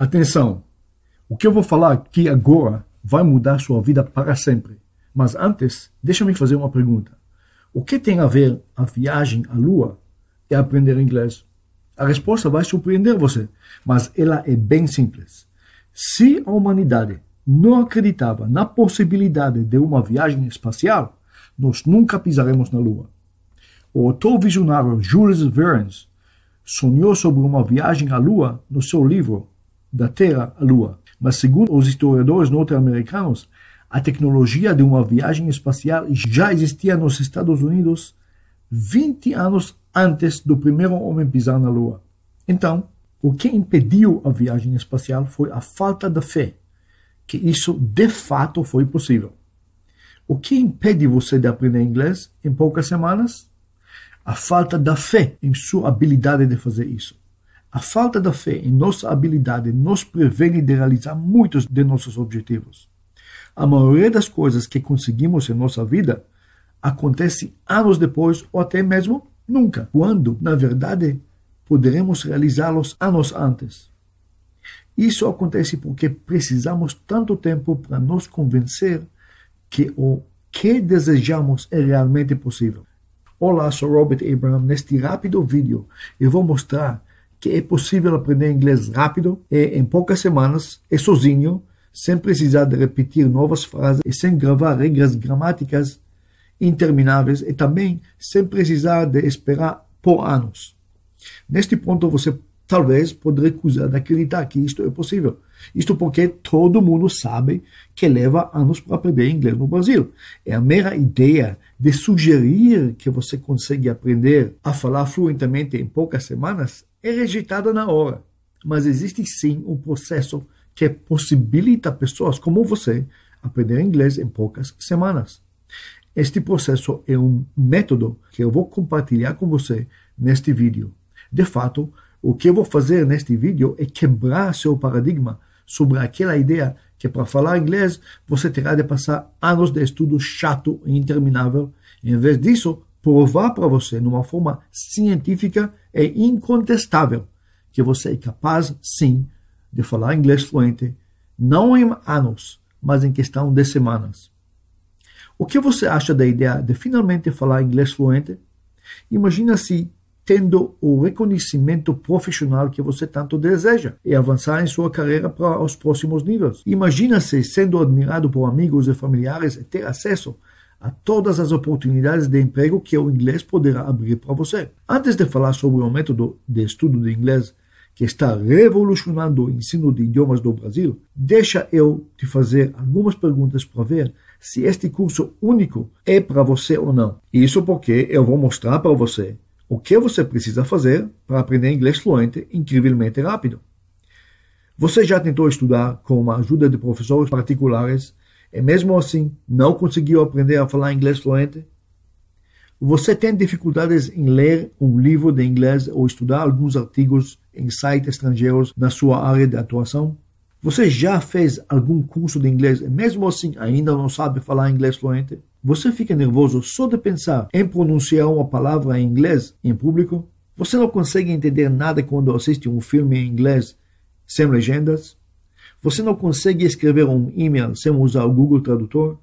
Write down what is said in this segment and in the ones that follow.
Atenção! O que eu vou falar aqui agora vai mudar sua vida para sempre. Mas antes, deixa-me fazer uma pergunta. O que tem a ver a viagem à Lua e aprender inglês? A resposta vai surpreender você, mas ela é bem simples. Se a humanidade não acreditava na possibilidade de uma viagem espacial, nós nunca pisaremos na Lua. O autor visionário Jules Verne sonhou sobre uma viagem à Lua no seu livro da Terra à Lua. Mas, segundo os historiadores norte-americanos, a tecnologia de uma viagem espacial já existia nos Estados Unidos 20 anos antes do primeiro homem pisar na Lua. Então, o que impediu a viagem espacial foi a falta da fé que isso de fato foi possível. O que impede você de aprender inglês em poucas semanas? A falta da fé em sua habilidade de fazer isso. A falta da fé em nossa habilidade nos previne de realizar muitos de nossos objetivos. A maioria das coisas que conseguimos em nossa vida acontece anos depois ou até mesmo nunca, quando, na verdade, poderemos realizá-los anos antes. Isso acontece porque precisamos tanto tempo para nos convencer que o que desejamos é realmente possível. Olá, sou Robert Abraham. Neste rápido vídeo eu vou mostrar que é possível aprender inglês rápido e em poucas semanas e sozinho, sem precisar de repetir novas frases e sem gravar regras gramáticas intermináveis e também sem precisar de esperar por anos. Neste ponto você talvez pode recusar de tá acreditar que isto é possível. Isto porque todo mundo sabe que leva anos para aprender inglês no Brasil. É a mera ideia de sugerir que você consegue aprender a falar fluentemente em poucas semanas é rejeitada na hora. Mas existe sim um processo que possibilita pessoas como você aprender inglês em poucas semanas. Este processo é um método que eu vou compartilhar com você neste vídeo. De fato, o que eu vou fazer neste vídeo é quebrar seu paradigma sobre aquela ideia que é para falar inglês você terá de passar anos de estudo chato e interminável. Em vez disso, provar para você, numa forma científica e é incontestável, que você é capaz, sim, de falar inglês fluente, não em anos, mas em questão de semanas. O que você acha da ideia de finalmente falar inglês fluente? Imagina se tendo o reconhecimento profissional que você tanto deseja e avançar em sua carreira para os próximos níveis. Imagina-se sendo admirado por amigos e familiares e ter acesso a todas as oportunidades de emprego que o inglês poderá abrir para você. Antes de falar sobre o método de estudo de inglês que está revolucionando o ensino de idiomas do Brasil, deixa eu te fazer algumas perguntas para ver se este curso único é para você ou não. Isso porque eu vou mostrar para você o que você precisa fazer para aprender inglês fluente incrivelmente rápido? Você já tentou estudar com a ajuda de professores particulares e mesmo assim não conseguiu aprender a falar inglês fluente? Você tem dificuldades em ler um livro de inglês ou estudar alguns artigos em sites estrangeiros na sua área de atuação? Você já fez algum curso de inglês e mesmo assim ainda não sabe falar inglês fluente? Você fica nervoso só de pensar em pronunciar uma palavra em inglês em público? Você não consegue entender nada quando assiste um filme em inglês sem legendas? Você não consegue escrever um e-mail sem usar o Google Tradutor?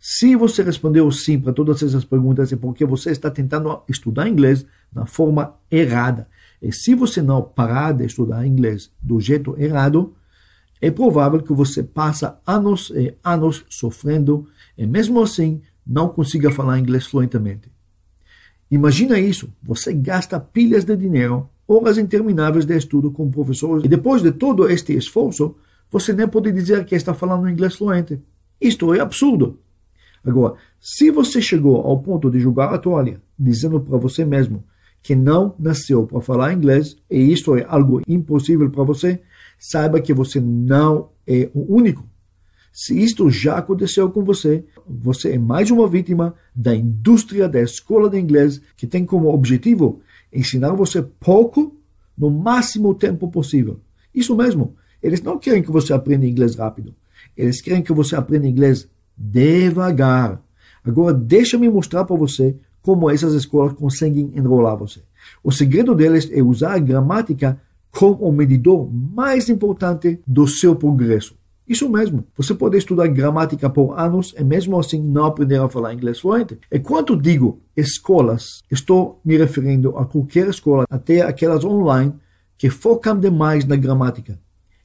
Se você respondeu sim para todas essas perguntas, é porque você está tentando estudar inglês na forma errada. E se você não parar de estudar inglês do jeito errado, é provável que você passe anos e anos sofrendo e mesmo assim não consiga falar inglês fluentemente. Imagina isso, você gasta pilhas de dinheiro, horas intermináveis de estudo com professores e depois de todo este esforço, você nem pode dizer que está falando inglês fluente. Isto é absurdo. Agora, se você chegou ao ponto de jogar a toalha, dizendo para você mesmo que não nasceu para falar inglês e isso é algo impossível para você, saiba que você não é o único. Se isto já aconteceu com você, você é mais uma vítima da indústria da escola de inglês que tem como objetivo ensinar você pouco no máximo tempo possível. Isso mesmo. Eles não querem que você aprenda inglês rápido. Eles querem que você aprenda inglês devagar. Agora, deixa-me mostrar para você como essas escolas conseguem enrolar você. O segredo deles é usar a gramática como o medidor mais importante do seu progresso. Isso mesmo. Você pode estudar gramática por anos e mesmo assim não aprender a falar inglês fluente. E quando digo escolas, estou me referindo a qualquer escola, até aquelas online que focam demais na gramática.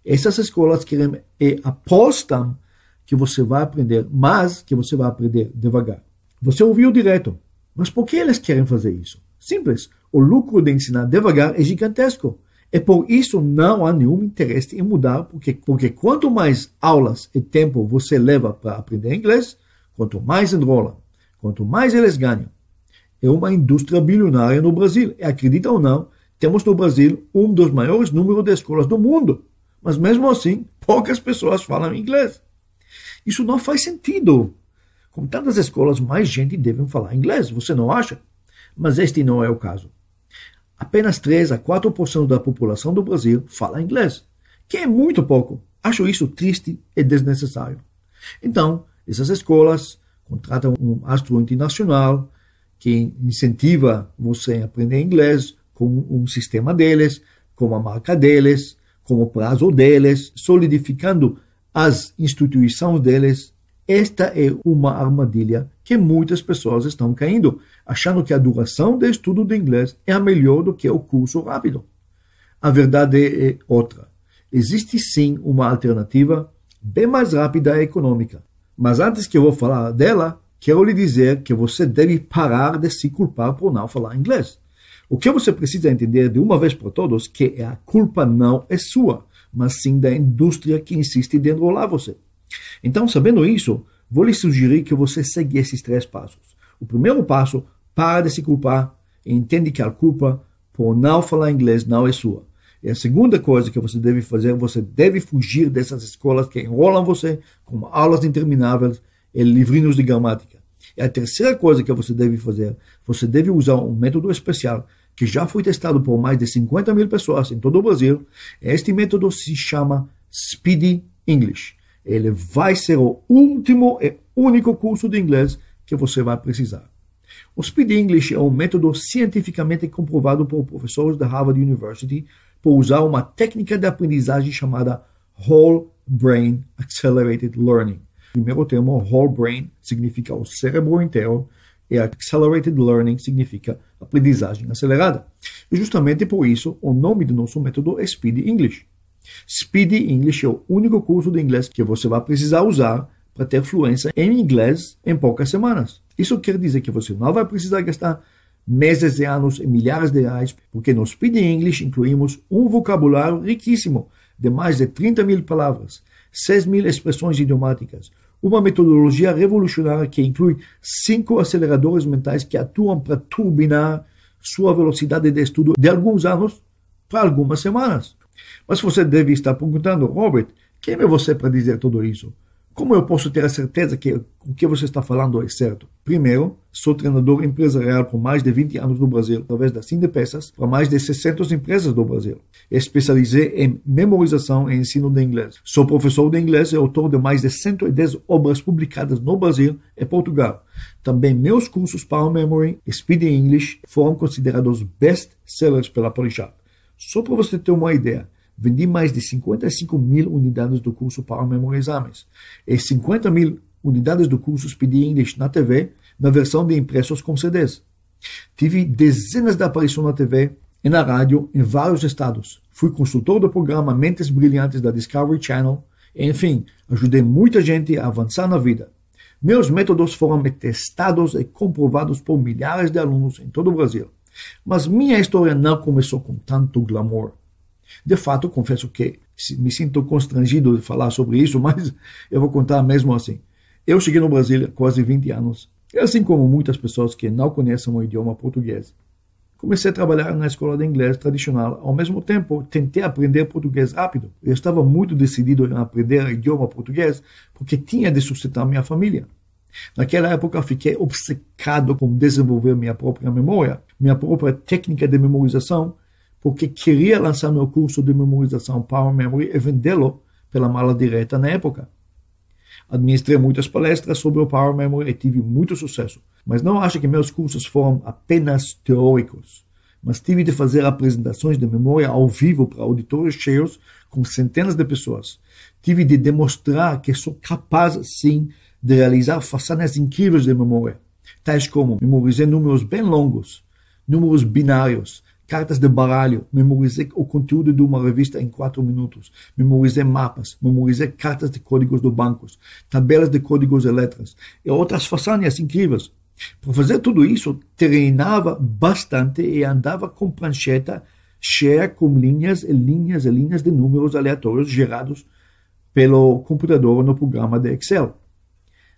Essas escolas querem e apostam que você vai aprender, mas que você vai aprender devagar. Você ouviu direto. Mas por que eles querem fazer isso? Simples. O lucro de ensinar devagar é gigantesco. E por isso não há nenhum interesse em mudar, porque, porque quanto mais aulas e tempo você leva para aprender inglês, quanto mais enrola, quanto mais eles ganham. É uma indústria bilionária no Brasil. E acredita ou não, temos no Brasil um dos maiores números de escolas do mundo. Mas mesmo assim, poucas pessoas falam inglês. Isso não faz sentido. Com tantas escolas, mais gente deve falar inglês, você não acha? Mas este não é o caso apenas 3 a 4% da população do Brasil fala inglês, que é muito pouco. Acho isso triste e desnecessário. Então, essas escolas contratam um astro internacional que incentiva você a aprender inglês com um sistema deles, com a marca deles, com o prazo deles, solidificando as instituições deles. Esta é uma armadilha que muitas pessoas estão caindo achando que a duração do estudo de inglês é melhor do que o curso rápido. A verdade é outra. Existe sim uma alternativa bem mais rápida e econômica. Mas antes que eu vou falar dela, quero lhe dizer que você deve parar de se culpar por não falar inglês. O que você precisa entender de uma vez por todas que é a culpa não é sua, mas sim da indústria que insiste em enrolar você. Então, sabendo isso, vou lhe sugerir que você siga esses três passos o primeiro passo, para de se culpar, e entende que a culpa por não falar inglês não é sua. E a segunda coisa que você deve fazer, você deve fugir dessas escolas que enrolam você com aulas intermináveis e livrinhos de gramática. E a terceira coisa que você deve fazer, você deve usar um método especial que já foi testado por mais de 50 mil pessoas em todo o Brasil. Este método se chama Speedy English. Ele vai ser o último e único curso de inglês que você vai precisar. O Speed English é um método cientificamente comprovado por professores da Harvard University por usar uma técnica de aprendizagem chamada Whole Brain Accelerated Learning. O primeiro termo, Whole Brain, significa o cérebro inteiro, e Accelerated Learning significa aprendizagem acelerada. E justamente por isso, o nome do nosso método é Speed English. Speed English é o único curso de inglês que você vai precisar usar para ter fluência em inglês em poucas semanas. Isso quer dizer que você não vai precisar gastar meses e anos e milhares de reais, porque no Speed English incluímos um vocabulário riquíssimo, de mais de 30 mil palavras, 6 mil expressões idiomáticas, uma metodologia revolucionária que inclui cinco aceleradores mentais que atuam para turbinar sua velocidade de estudo de alguns anos para algumas semanas. Mas você deve estar perguntando, Robert, quem é você para dizer tudo isso? Como eu posso ter a certeza que o que você está falando é certo? Primeiro, sou treinador empresarial por mais de 20 anos no Brasil, através da peças para mais de 600 empresas do Brasil. Especializei em memorização e ensino de inglês. Sou professor de inglês e autor de mais de 110 obras publicadas no Brasil e Portugal. Também meus cursos Power Memory e Speed English foram considerados best sellers pela Polishop. Só para você ter uma ideia, vendi mais de 55 mil unidades do curso para memorizames e 50 mil unidades do curso Speed English na TV, na versão de impressos com CDs. Tive dezenas de aparições na TV e na rádio em vários estados. Fui consultor do programa Mentes Brilhantes da Discovery Channel. E, enfim, ajudei muita gente a avançar na vida. Meus métodos foram testados e comprovados por milhares de alunos em todo o Brasil. Mas minha história não começou com tanto glamour. De fato, confesso que me sinto constrangido de falar sobre isso, mas eu vou contar mesmo assim. Eu cheguei no Brasil há quase 20 anos, e assim como muitas pessoas que não conhecem o idioma português, comecei a trabalhar na escola de inglês tradicional. Ao mesmo tempo, tentei aprender português rápido. Eu estava muito decidido em aprender o idioma português, porque tinha de sustentar minha família. Naquela época, fiquei obcecado com desenvolver minha própria memória, minha própria técnica de memorização, porque queria lançar meu curso de memorização Power Memory e vendê-lo pela mala direta na época. Administrei muitas palestras sobre o Power Memory e tive muito sucesso, mas não acho que meus cursos foram apenas teóricos. Mas tive de fazer apresentações de memória ao vivo para auditórios cheios com centenas de pessoas. Tive de demonstrar que sou capaz, sim, de realizar façanhas incríveis de memória, tais como memorizar números bem longos, números binários, cartas de baralho, memorizei o conteúdo de uma revista em quatro minutos, memorizei mapas, memorizei cartas de códigos dos bancos, tabelas de códigos de letras e outras façanhas incríveis. Para fazer tudo isso, treinava bastante e andava com prancheta cheia com linhas e linhas e linhas de números aleatórios gerados pelo computador no programa de Excel.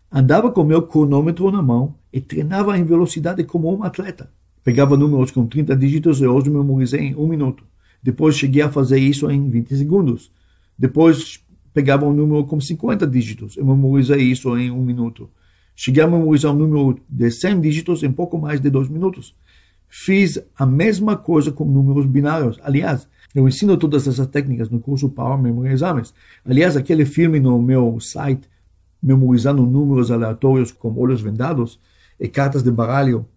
Andava com meu cronômetro na mão e treinava em velocidade como um atleta. Pegava números com 30 dígitos e hoje memorizei em um minuto. Depois cheguei a fazer isso em 20 segundos. Depois pegava um número com 50 dígitos e memorizei isso em um minuto. Cheguei a memorizar um número de 100 dígitos em pouco mais de dois minutos. Fiz a mesma coisa com números binários. Aliás, eu ensino todas essas técnicas no curso Power Memory Exames. Aliás, aquele filme no meu site, memorizando números aleatórios com olhos vendados e cartas de baralho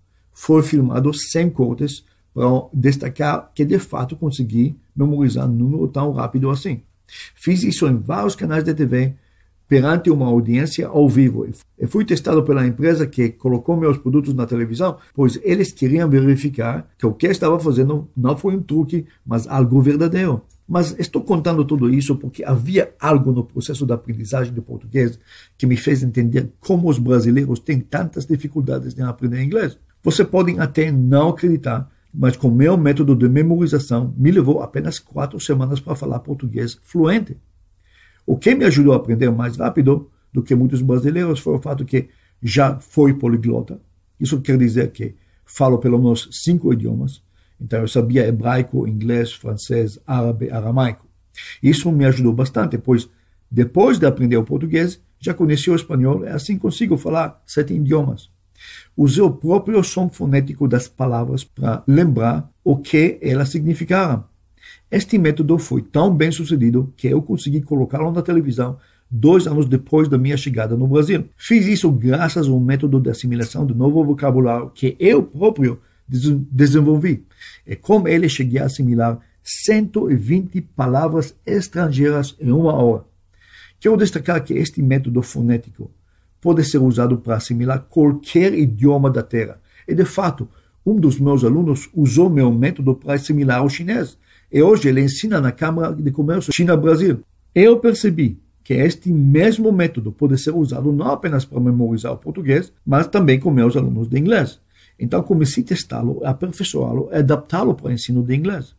foi filmado sem cortes para destacar que de fato consegui memorizar número tão rápido assim. Fiz isso em vários canais de TV perante uma audiência ao vivo. E fui testado pela empresa que colocou meus produtos na televisão, pois eles queriam verificar que o que eu estava fazendo não foi um truque, mas algo verdadeiro. Mas estou contando tudo isso porque havia algo no processo da aprendizagem do português que me fez entender como os brasileiros têm tantas dificuldades em aprender inglês. Você pode até não acreditar, mas com meu método de memorização me levou apenas quatro semanas para falar português fluente. O que me ajudou a aprender mais rápido do que muitos brasileiros foi o fato que já fui poliglota. Isso quer dizer que falo pelo menos cinco idiomas. Então eu sabia hebraico, inglês, francês, árabe, aramaico. Isso me ajudou bastante, pois depois de aprender o português, já conheci o espanhol e assim consigo falar sete idiomas. Usei o próprio som fonético das palavras para lembrar o que elas significaram. Este método foi tão bem sucedido que eu consegui colocá-lo na televisão dois anos depois da minha chegada no Brasil. Fiz isso graças a um método de assimilação de novo vocabulário que eu próprio desenvolvi. E é com ele cheguei a assimilar 120 palavras estrangeiras em uma hora. Quero destacar que este método fonético pode ser usado para assimilar qualquer idioma da Terra. E, de fato, um dos meus alunos usou meu método para assimilar o chinês. E hoje ele ensina na Câmara de Comércio China-Brasil. Eu percebi que este mesmo método pode ser usado não apenas para memorizar o português, mas também com meus alunos de inglês. Então comecei a testá-lo, aperfeiçoá-lo e adaptá-lo para o ensino de inglês.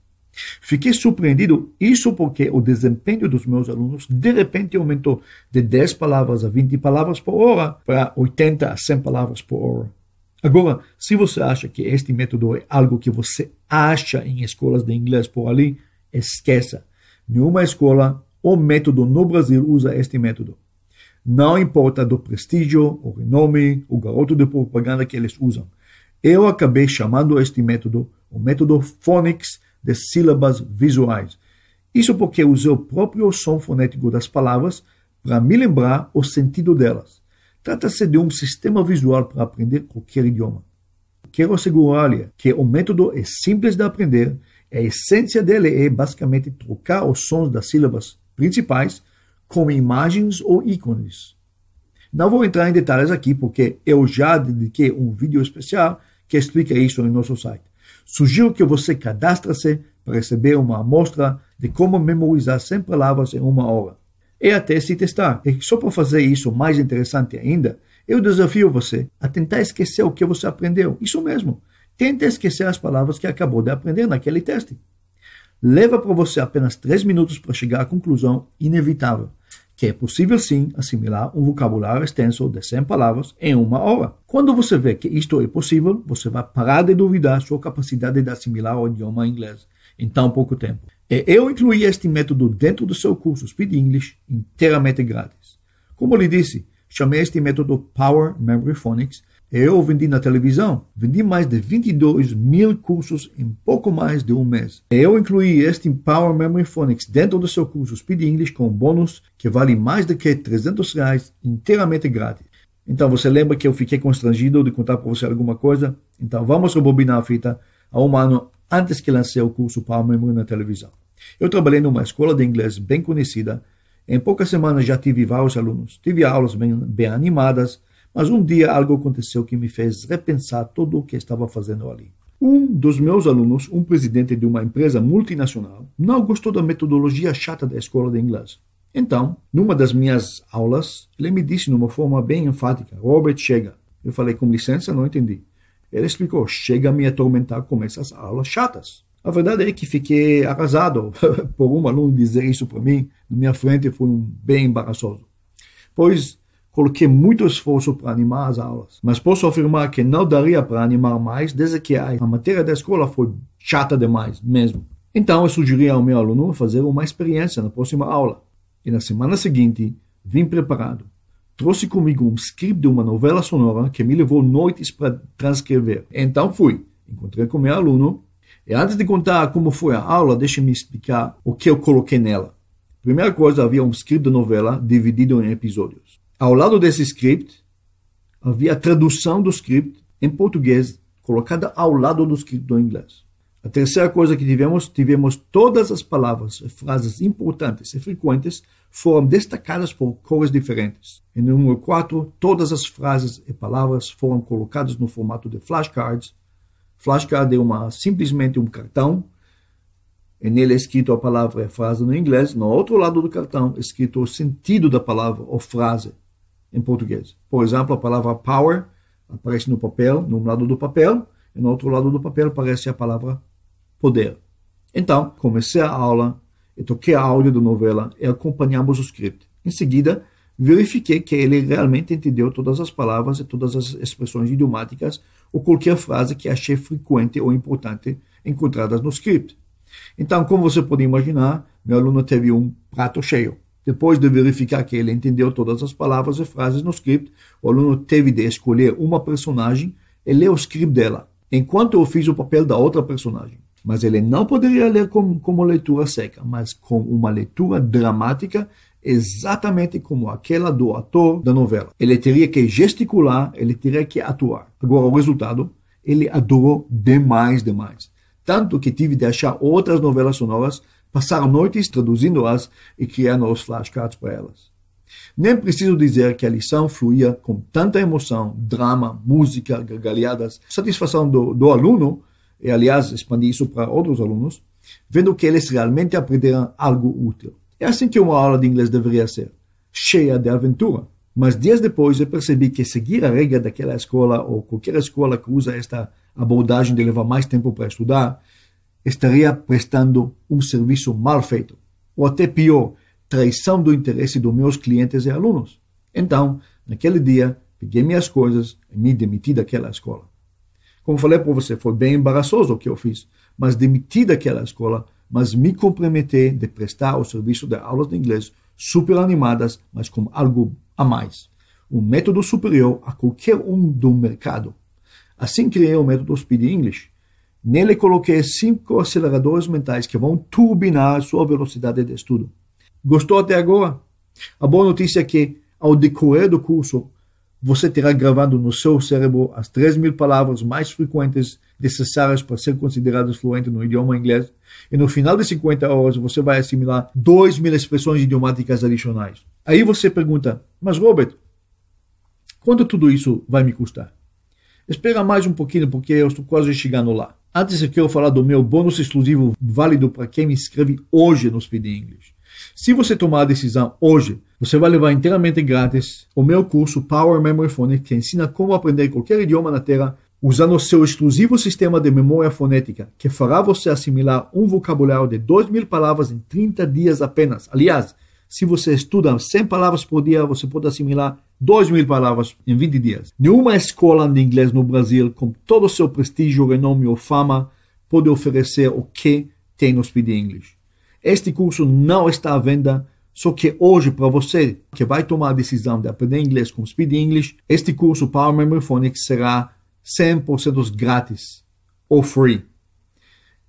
Fiquei surpreendido, isso porque o desempenho dos meus alunos de repente aumentou de 10 palavras a 20 palavras por hora para 80 a 100 palavras por hora. Agora, se você acha que este método é algo que você acha em escolas de inglês por ali, esqueça. Nenhuma escola ou método no Brasil usa este método. Não importa do prestígio, o renome, o garoto de propaganda que eles usam. Eu acabei chamando este método o método Phonics de sílabas visuais. Isso porque usei o próprio som fonético das palavras para me lembrar o sentido delas. Trata-se de um sistema visual para aprender qualquer idioma. Quero assegurar-lhe que o método é simples de aprender, a essência dele é basicamente trocar os sons das sílabas principais com imagens ou ícones. Não vou entrar em detalhes aqui porque eu já dediquei um vídeo especial que explica isso no nosso site. Sugiro que você cadastre-se para receber uma amostra de como memorizar 100 palavras em uma hora. E é até se testar. E só para fazer isso mais interessante ainda, eu desafio você a tentar esquecer o que você aprendeu. Isso mesmo. Tenta esquecer as palavras que acabou de aprender naquele teste. Leva para você apenas 3 minutos para chegar à conclusão inevitável que é possível sim assimilar um vocabulário extenso de 100 palavras em uma hora. Quando você vê que isto é possível, você vai parar de duvidar sua capacidade de assimilar o idioma inglês em tão pouco tempo. E eu incluí este método dentro do seu curso Speed English inteiramente grátis. Como lhe disse, chamei este método Power Memory Phonics eu vendi na televisão, vendi mais de 22 mil cursos em pouco mais de um mês. Eu incluí este Power Memory Phonics dentro do seu curso Speed English com um bônus que vale mais do que 300 reais inteiramente grátis. Então você lembra que eu fiquei constrangido de contar para você alguma coisa? Então vamos rebobinar a fita a um ano antes que lancei o curso Power Memory na televisão. Eu trabalhei numa escola de inglês bem conhecida. Em poucas semanas já tive vários alunos. Tive aulas bem, bem animadas mas um dia algo aconteceu que me fez repensar tudo o que estava fazendo ali. Um dos meus alunos, um presidente de uma empresa multinacional, não gostou da metodologia chata da escola de inglês. Então, numa das minhas aulas, ele me disse de uma forma bem enfática: Robert, chega. Eu falei: com licença, não entendi. Ele explicou: chega a me atormentar com essas aulas chatas. A verdade é que fiquei arrasado por um aluno dizer isso para mim, na minha frente foi um bem embaraçoso. Pois coloquei muito esforço para animar as aulas, mas posso afirmar que não daria para animar mais desde que a matéria da escola foi chata demais mesmo. Então eu sugeri ao meu aluno fazer uma experiência na próxima aula. E na semana seguinte, vim preparado. Trouxe comigo um script de uma novela sonora que me levou noites para transcrever. Então fui, encontrei com meu aluno, e antes de contar como foi a aula, deixe-me explicar o que eu coloquei nela. Primeira coisa, havia um script de novela dividido em episódios. Ao lado desse script, havia a tradução do script em português, colocada ao lado do script do inglês. A terceira coisa que tivemos, tivemos todas as palavras, frases importantes e frequentes foram destacadas por cores diferentes. Em número 4, todas as frases e palavras foram colocadas no formato de flashcards. Flashcard é uma, simplesmente um cartão, e nele é escrito a palavra e a frase no inglês. No outro lado do cartão é escrito o sentido da palavra ou frase em português. Por exemplo, a palavra power aparece no papel, num lado do papel, e no outro lado do papel aparece a palavra poder. Então, comecei a aula, e toquei a áudio da novela e acompanhamos o script. Em seguida, verifiquei que ele realmente entendeu todas as palavras e todas as expressões idiomáticas ou qualquer frase que achei frequente ou importante encontradas no script. Então, como você pode imaginar, meu aluno teve um prato cheio. Depois de verificar que ele entendeu todas as palavras e frases no script, o aluno teve de escolher uma personagem e ler o script dela, enquanto eu fiz o papel da outra personagem. Mas ele não poderia ler como, como leitura seca, mas com uma leitura dramática exatamente como aquela do ator da novela. Ele teria que gesticular, ele teria que atuar. Agora, o resultado, ele adorou demais, demais. Tanto que tive de achar outras novelas sonoras Passaram noites traduzindo-as e criando os flashcards para elas. Nem preciso dizer que a lição fluía com tanta emoção, drama, música, gargalhadas, satisfação do, do aluno, e aliás expandi isso para outros alunos, vendo que eles realmente aprenderam algo útil. É assim que uma aula de inglês deveria ser, cheia de aventura. Mas dias depois eu percebi que seguir a regra daquela escola ou qualquer escola que usa esta abordagem de levar mais tempo para estudar estaria prestando um serviço mal feito, ou até pior, traição do interesse dos meus clientes e alunos. Então, naquele dia, peguei minhas coisas e me demiti daquela escola. Como falei para você, foi bem embaraçoso o que eu fiz, mas demiti daquela escola, mas me comprometi de prestar o serviço de aulas de inglês super animadas, mas com algo a mais. Um método superior a qualquer um do mercado. Assim criei o método Speed English, Nele coloquei cinco aceleradores mentais que vão turbinar sua velocidade de estudo. Gostou até agora? A boa notícia é que, ao decorrer do curso, você terá gravado no seu cérebro as 3 mil palavras mais frequentes necessárias para ser considerado fluente no idioma inglês, e no final de 50 horas você vai assimilar 2 mil expressões idiomáticas adicionais. Aí você pergunta, mas Robert, quanto tudo isso vai me custar? Espera mais um pouquinho, porque eu estou quase chegando lá. Antes eu quero falar do meu bônus exclusivo válido para quem me inscreve hoje no Speed English. Se você tomar a decisão hoje, você vai levar inteiramente grátis o meu curso Power Memory Phonics, que ensina como aprender qualquer idioma na Terra usando o seu exclusivo sistema de memória fonética, que fará você assimilar um vocabulário de 2 mil palavras em 30 dias apenas. Aliás, se você estuda 100 palavras por dia, você pode assimilar 2 mil palavras em 20 dias. Nenhuma escola de inglês no Brasil, com todo o seu prestígio, renome ou fama, pode oferecer o que tem no Speed English. Este curso não está à venda, só que hoje, para você que vai tomar a decisão de aprender inglês com Speed English, este curso Power Memory Phonics será 100% grátis ou free.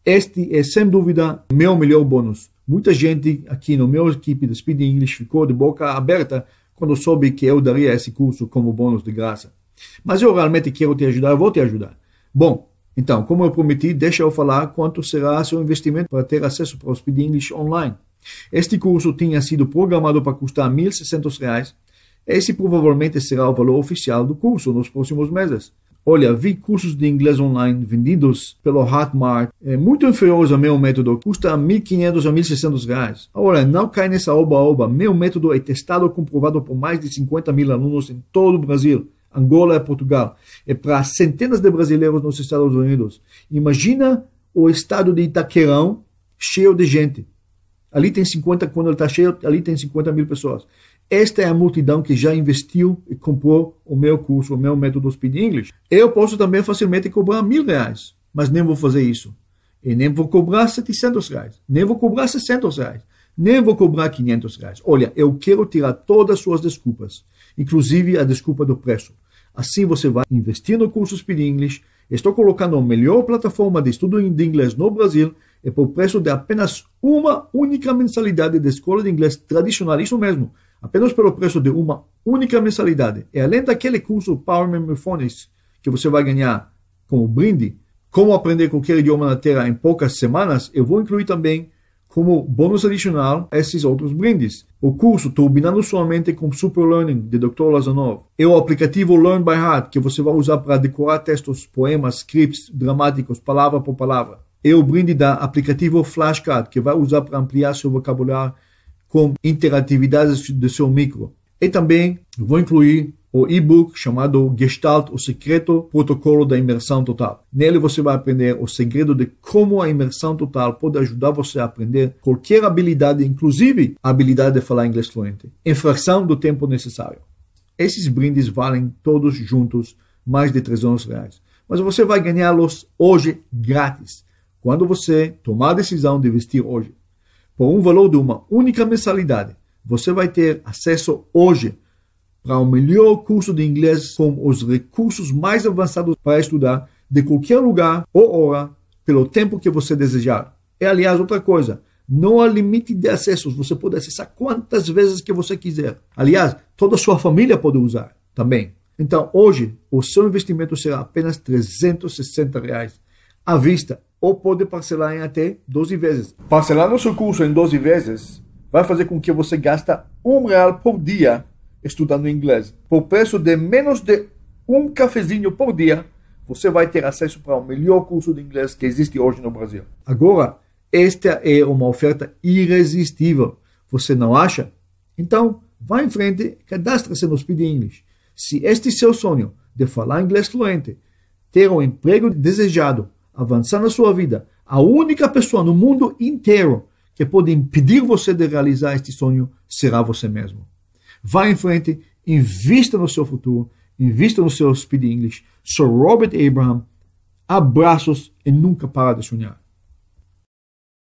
Este é, sem dúvida, meu melhor bônus. Muita gente aqui no meu equipe do Speed English ficou de boca aberta quando soube que eu daria esse curso como bônus de graça. Mas eu realmente quero te ajudar, eu vou te ajudar. Bom, então, como eu prometi, deixa eu falar quanto será seu investimento para ter acesso para o Speed English Online. Este curso tinha sido programado para custar R$ 1.600. Esse provavelmente será o valor oficial do curso nos próximos meses. Olha, vi cursos de inglês online vendidos pelo Hotmart, é muito inferiores ao meu método, custa 1.500 a 1.600 reais. Olha, não cai nessa oba-oba, meu método é testado e comprovado por mais de 50 mil alunos em todo o Brasil. Angola e é Portugal, é para centenas de brasileiros nos Estados Unidos. Imagina o estado de Itaquerão cheio de gente. Ali tem 50, quando ele está cheio, ali tem 50 mil pessoas. Esta é a multidão que já investiu e comprou o meu curso, o meu método Speed English. Eu posso também facilmente cobrar mil reais, mas nem vou fazer isso. E nem vou cobrar 700 reais, nem vou cobrar 600 reais, nem vou cobrar 500 reais. Olha, eu quero tirar todas as suas desculpas, inclusive a desculpa do preço. Assim você vai investir no curso Speed English. Estou colocando a melhor plataforma de estudo de inglês no Brasil e por preço de apenas uma única mensalidade de escola de inglês tradicional. Isso mesmo apenas pelo preço de uma única mensalidade. E além daquele curso Power Memory que você vai ganhar como brinde, como aprender qualquer idioma na Terra em poucas semanas, eu vou incluir também como bônus adicional esses outros brindes. O curso Turbinando Somente com Super Learning, de Dr. Lazanov, e o aplicativo Learn by Heart, que você vai usar para decorar textos, poemas, scripts, dramáticos, palavra por palavra. E o brinde da aplicativo Flashcard, que vai usar para ampliar seu vocabulário com interatividades do seu micro. E também vou incluir o e-book chamado Gestalt, o secreto protocolo da imersão total. Nele você vai aprender o segredo de como a imersão total pode ajudar você a aprender qualquer habilidade, inclusive a habilidade de falar inglês fluente, em fração do tempo necessário. Esses brindes valem todos juntos mais de 300 reais, mas você vai ganhá-los hoje grátis, quando você tomar a decisão de investir hoje por um valor de uma única mensalidade, você vai ter acesso hoje para o melhor curso de inglês com os recursos mais avançados para estudar de qualquer lugar ou hora, pelo tempo que você desejar. é aliás, outra coisa, não há limite de acessos, você pode acessar quantas vezes que você quiser. Aliás, toda a sua família pode usar também. Então, hoje, o seu investimento será apenas 360 reais à vista ou pode parcelar em até 12 vezes. Parcelar seu curso em 12 vezes vai fazer com que você gasta um real por dia estudando inglês. Por preço de menos de um cafezinho por dia, você vai ter acesso para o melhor curso de inglês que existe hoje no Brasil. Agora, esta é uma oferta irresistível. Você não acha? Então, vá em frente, cadastre-se no Speed English. Se este é seu sonho de falar inglês fluente, ter o um emprego desejado avançar na sua vida. A única pessoa no mundo inteiro que pode impedir você de realizar este sonho será você mesmo. Vá em frente, invista no seu futuro, invista no seu Speed English. Sou Robert Abraham. Abraços e nunca para de sonhar.